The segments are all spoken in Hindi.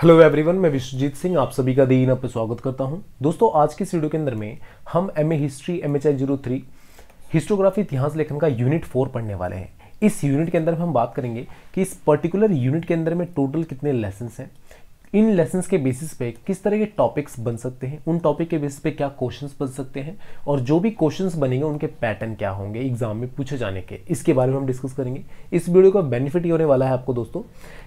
हेलो एवरीवन मैं विश्वजीत सिंह आप सभी का दिन आप स्वागत करता हूं दोस्तों आज की वीडियो के अंदर में हम M A history M H I zero three historiography इतिहास लेखन का यूनिट फोर पढ़ने वाले हैं इस यूनिट के अंदर हम बात करेंगे कि इस पर्टिकुलर यूनिट के अंदर में टोटल कितने लेसन्स हैं इन लेसन के बेसिस पे किस तरह के टॉपिक्स बन सकते हैं उन टॉपिक के बेसिस पे क्या क्वेश्चंस बन सकते हैं और जो भी क्वेश्चंस बनेंगे उनके पैटर्न क्या होंगे एग्जाम में पूछे जाने के इसके बारे में हम डिस्कस करेंगे इस वीडियो का बेनिफिट ये होने वाला है आपको दोस्तों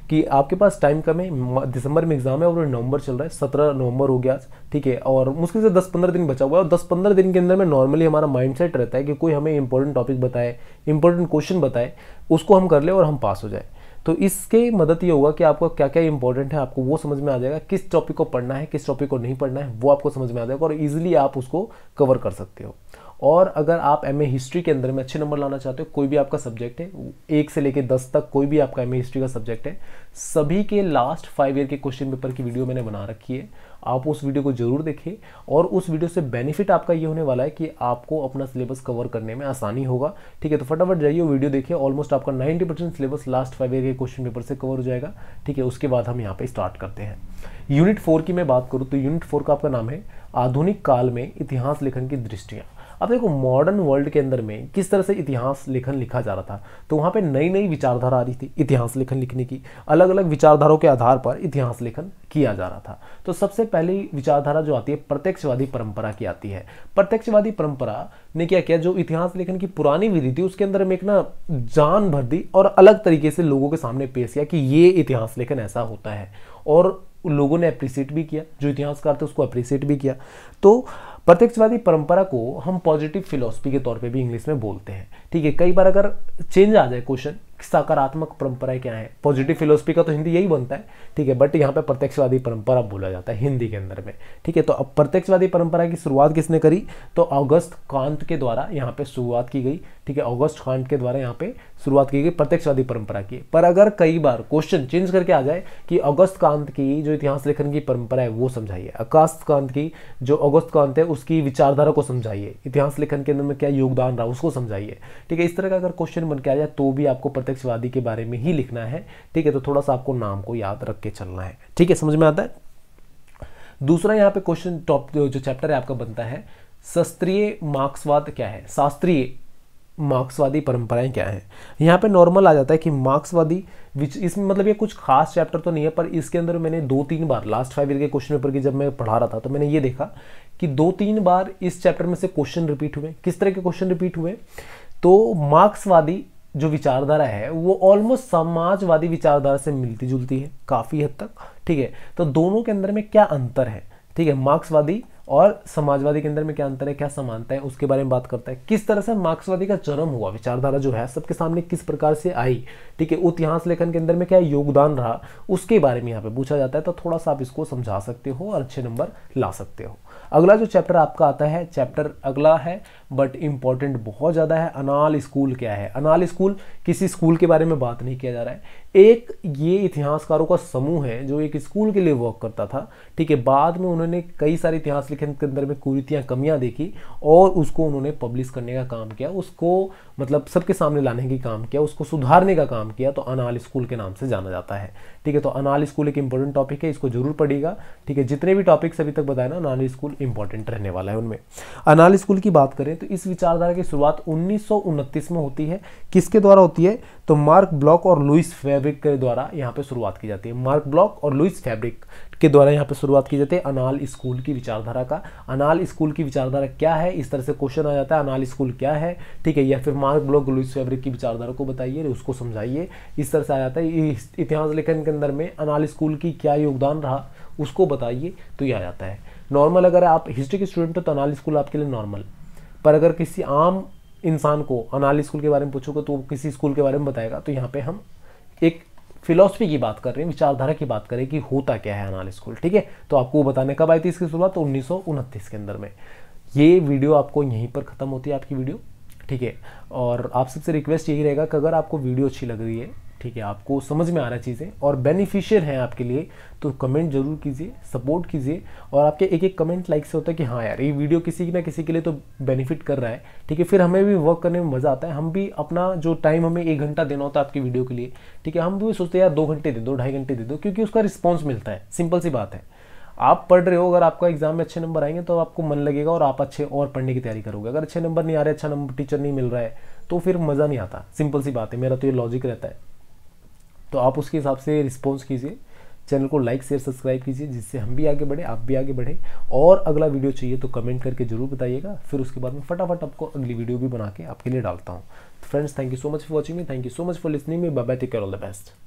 कि आपके पास टाइम कम है दिसंबर में एग्जाम है और नवंबर चल रहा है सत्रह नवंबर हो गया आज ठीक है और मुश्किल से दस पंद्रह दिन बचा हुआ है और दस पंद्रह दिन के अंदर में नॉर्मली हमारा माइंड सेट रहता है कि कोई हमें इंपॉर्टेंट टॉपिक बताए इंपॉर्टेंट क्वेश्चन बताए उसको हम कर ले और हम पास हो जाए तो इसके मदद ये होगा कि आपको क्या क्या इंपॉर्टेंट है आपको वो समझ में आ जाएगा किस टॉपिक को पढ़ना है किस टॉपिक को नहीं पढ़ना है वो आपको समझ में आ जाएगा और ईजिली आप उसको कवर कर सकते हो और अगर आप एम हिस्ट्री के अंदर में अच्छे नंबर लाना चाहते हो कोई भी आपका सब्जेक्ट है एक से लेकर दस तक कोई भी आपका एम हिस्ट्री का सब्जेक्ट है सभी के लास्ट फाइव ईयर के क्वेश्चन पेपर की वीडियो मैंने बना रखी है आप उस वीडियो को जरूर देखें और उस वीडियो से बेनिफिट आपका ये होने वाला है कि आपको अपना सिलेबस कवर करने में आसानी होगा ठीक है तो फटाफट जाइए वीडियो देखिए ऑलमोस्ट आपका 90 percent syllabus last five year के क्वेश्चन पेपर से कवर हो जाएगा ठीक है उसके बाद हम यहाँ पे स्टार्ट करते हैं यूनिट फोर की मैं बात करूँ तो यूनिट फोर का आपका नाम है आधुनिक काल में इतिहास लेखन की दृष्टियाँ अब देखो मॉडर्न वर्ल्ड के अंदर में किस तरह से इतिहास लेखन लिखा जा रहा था तो वहाँ पे नई नई विचारधारा आ रही थी इतिहास लेखन लिखने की अलग अलग विचारधाराओं के आधार पर इतिहास लेखन किया जा रहा था तो सबसे पहली विचारधारा जो आती है प्रत्यक्षवादी परंपरा की आती है प्रत्यक्षवादी परंपरा ने क्या किया जो इतिहास लेखन की पुरानी विधि थी उसके अंदर में एक ना जान भर दी और अलग तरीके से लोगों के सामने पेश किया कि ये इतिहास लेखन ऐसा होता है और लोगों ने अप्रिसिएट भी किया जो इतिहासकार थे उसको अप्रिसिएट भी किया तो प्रत्यक्षवादी परंपरा को हम पॉजिटिव फिलोसफी के तौर पे भी इंग्लिश में बोलते हैं ठीक है कई बार अगर चेंज आ जाए क्वेश्चन सकारात्मक परंपराएं क्या है पॉजिटिव फिलोसफी का तो हिंदी यही बनता है ठीक है बट यहाँ पे प्रत्यक्षवादी परंपरा बोला जाता है हिंदी के अंदर में ठीक है तो अब प्रत्यक्षवादी परंपरा की शुरुआत किसने करी तो अगस्त कांत के द्वारा यहाँ पे शुरुआत की गई ठीक है अगस्त कांत के द्वारा यहाँ पे शुरुआत की गई प्रत्यक्षवादी परंपरा की पर अगर कई बार क्वेश्चन चेंज करके आ जाए कि अगस्त कांत की जो इतिहास लेखन की परंपरा है वो समझाइए अगस्त कांत की जो अगस्त कांत है उसकी विचारधारा को समझाइए इतिहास लेखन के अंदर में क्या योगदान रहा उसको समझाइए ठीक है इस तरह का अगर क्वेश्चन बन के आ जाए तो भी आपको प्रत्यक्ष प्रत्यक्षवादी के बारे में ही लिखना है ठीक है तो थोड़ा सा आपको नाम को याद रख के चलना है ठीक है समझ में आता है दूसरा यहाँ पे क्वेश्चन टॉप जो चैप्टर है आपका बनता है शास्त्रीय मार्क्सवाद क्या है शास्त्रीय मार्क्सवादी परंपराएं क्या हैं यहाँ पे नॉर्मल आ जाता है कि मार्क्सवादी विच इसमें मतलब ये कुछ खास चैप्टर तो नहीं है पर इसके अंदर मैंने दो तीन बार लास्ट फाइव ईयर के क्वेश्चन पेपर की जब मैं पढ़ा रहा था तो मैंने ये देखा कि दो तीन बार इस चैप्टर में से क्वेश्चन रिपीट हुए किस तरह के क्वेश्चन रिपीट हुए तो मार्क्सवादी जो विचारधारा है वो ऑलमोस्ट समाजवादी विचारधारा से मिलती जुलती है काफ़ी हद तक ठीक है तो दोनों के अंदर में क्या अंतर है ठीक है मार्क्सवादी और समाजवादी के अंदर में क्या अंतर है क्या समानता है उसके बारे में बात करता है किस तरह से मार्क्सवादी का जन्म हुआ विचारधारा जो है सबके सामने किस प्रकार से आई ठीक है इतिहास लेखन के अंदर में क्या योगदान रहा उसके बारे में यहाँ पे पूछा जाता है तो थोड़ा सा आप इसको समझा सकते हो और अच्छे नंबर ला सकते हो अगला जो चैप्टर आपका आता है चैप्टर अगला है बट इम्पॉर्टेंट बहुत ज़्यादा है अनाल स्कूल क्या है अनाल स्कूल किसी स्कूल के बारे में बात नहीं किया जा रहा है एक ये इतिहासकारों का समूह है जो एक स्कूल के लिए वर्क करता था ठीक है बाद में उन्होंने कई सारे इतिहास लिखे लेखन के अंदर में कुरीतियाँ कमियाँ देखी और उसको उन्होंने पब्लिश करने का काम किया उसको मतलब सबके सामने लाने की काम किया उसको सुधारने का काम किया तो अनाल स्कूल के नाम से जाना जाता है ठीक है तो अनाल स्कूल एक इंपॉर्टेंट टॉपिक है इसको जरूर पढ़ेगा ठीक है जितने भी टॉपिक्स अभी तक बताए ना अनाल स्कूल इंपॉर्टेंट रहने वाला है उनमें अनाल स्कूल की बात करें तो इस विचारधारा की शुरुआत उन्नीस में होती है किसके द्वारा होती है तो मार्क ब्लॉक और लुइस फैब्रिक के द्वारा यहाँ पे शुरुआत की जाती है मार्क ब्लॉक और लुइस फैब्रिक के द्वारा यहाँ पे शुरुआत की जाती है अनाल स्कूल की विचारधारा विचारधारा का अनाल स्कूल की विचारधारा क्या है इस तरह से क्वेश्चन आ जाता है अनाल स्कूल क्या है ठीक है या फिर मार्क ब्लॉक लुइस फेब्रिक की विचारधारा को बताइए उसको समझाइए इस तरह से आ जाता है इतिहास लेखन के अंदर में अनाल स्कूल की क्या योगदान रहा उसको बताइए तो ये आ जाता है नॉर्मल अगर आप हिस्ट्री के स्टूडेंट हो तो अनाल स्कूल आपके लिए नॉर्मल पर अगर किसी आम इंसान को अनाल स्कूल के बारे में पूछोगे तो वो किसी स्कूल के बारे में बताएगा तो यहाँ पे हम एक फिलॉसफी की बात कर रहे हैं विचारधारा की बात करें कि होता क्या है अनाल स्कूल ठीक है तो आपको बताने कब आई थी इसकी शुरुआत उन्नीस के अंदर में ये वीडियो आपको यहीं पर ख़त्म होती है आपकी वीडियो ठीक है और आप सबसे रिक्वेस्ट यही रहेगा कि अगर आपको वीडियो अच्छी लग रही है ठीक है आपको समझ में आ रहा है चीज़ें और बेनिफिशियल हैं आपके लिए तो कमेंट जरूर कीजिए सपोर्ट कीजिए और आपके एक एक कमेंट लाइक से होता है कि हाँ यार ये वीडियो किसी ना किसी के लिए तो बेनिफिट कर रहा है ठीक है फिर हमें भी वर्क करने में मज़ा आता है हम भी अपना जो टाइम हमें एक घंटा देना होता है आपकी वीडियो के लिए ठीक है हम भी सोचते हैं यार दो घंटे दे दो ढाई घंटे दे दो क्योंकि उसका रिस्पॉन्स मिलता है सिंपल सी बात है आप पढ़ रहे हो अगर आपका एग्जाम में अच्छे नंबर आएंगे तो आपको मन लगेगा और आप अच्छे और पढ़ने की तैयारी करोगे अगर अच्छे नंबर नहीं आ रहे अच्छा नंबर टीचर नहीं मिल रहा है तो फिर मज़ा नहीं आता सिंपल सी बात है मेरा तो ये लॉजिक रहता है तो आप उसके हिसाब से रिस्पॉन्स कीजिए चैनल को लाइक शेयर सब्सक्राइब कीजिए जिससे हम भी आगे बढ़े आप भी आगे बढ़े और अगला वीडियो चाहिए तो कमेंट करके जरूर बताइएगा फिर उसके बाद में फटाफट आपको अगली वीडियो भी बना के आपके लिए डालता हूँ friends thank you so much for watching me thank you so much for listening me bye take care all the best